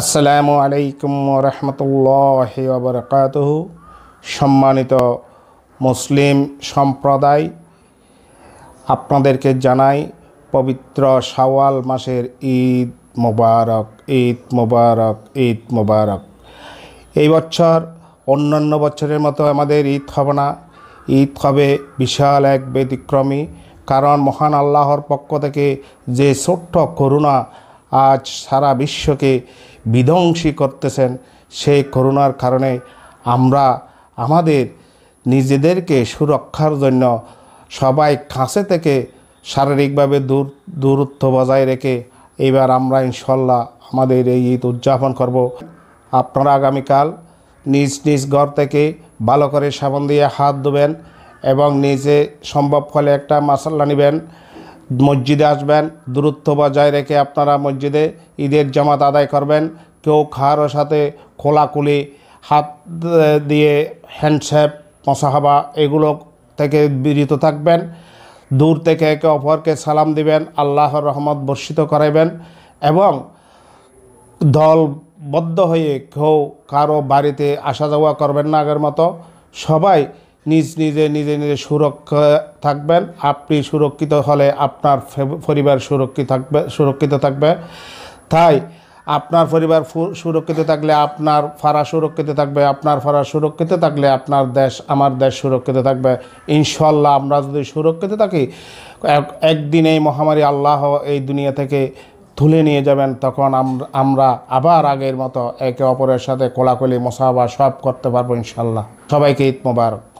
আসসালামু আলাইকুম রহমতুল্লাহ ওবরকাতহ সম্মানিত মুসলিম সম্প্রদায় আপনাদেরকে জানাই পবিত্র সাওয়াল মাসের ঈদ মোবারক ঈদ মোবারক ঈদ মোবারক এই বছর অন্যান্য বছরের মতো আমাদের ঈদ হবে না ঈদ হবে বিশাল এক ব্যতিক্রমী কারণ মহান আল্লাহর পক্ষ থেকে যে ছোট্ট করুণা আজ সারা বিশ্বকে বিধ্বংসী করতেছেন সেই করোনার কারণে আমরা আমাদের নিজেদেরকে সুরক্ষার জন্য সবাই কাছে থেকে শারীরিকভাবে দূর দূরত্ব বজায় রেখে এবার আমরা ইনশাল্লাহ আমাদের এই ঈদ উদযাপন করব আপনারা আগামীকাল নিজ নিজ ঘর থেকে ভালো করে সাবান দিয়ে হাত ধুবেন এবং নিজে সম্ভব ফলে একটা মাসাল্লা নেবেন মসজিদে আসবেন দূরত্ব বজায় রেখে আপনারা মসজিদে ঈদের জামাত আদায় করবেন কেউ খাওয়ার সাথে খোলাকুলি হাত দিয়ে হ্যান্ডশেপ মশাহাবা এগুলো থেকে বিরত থাকবেন দূর থেকে একে অপরকে সালাম দিবেন আল্লাহর রহমত বর্ষিত করাইবেন এবং দলবদ্ধ হয়ে কেউ কারো বাড়িতে আসা যাওয়া করবেন না আগের মতো সবাই নিজ নিজে নিজে নিজে সুরক্ষা থাকবেন আপনি সুরক্ষিত হলে আপনার পরিবার সুরক্ষিত থাকবে সুরক্ষিত থাকবে তাই আপনার পরিবার সুরক্ষিত থাকলে আপনার ফারা সুরক্ষিত থাকবে আপনার ফারা সুরক্ষিত থাকলে আপনার দেশ আমার দেশ সুরক্ষিত থাকবে ইনশাল্লাহ আমরা যদি সুরক্ষিত থাকি একদিন এই মহামারী আল্লাহ এই দুনিয়া থেকে তুলে নিয়ে যাবেন তখন আমরা আবার আগের মতো একে অপরের সাথে কোলাকুলি মশাবা সব করতে পারবো ইনশাল্লাহ সবাইকে ঈদ মোবারক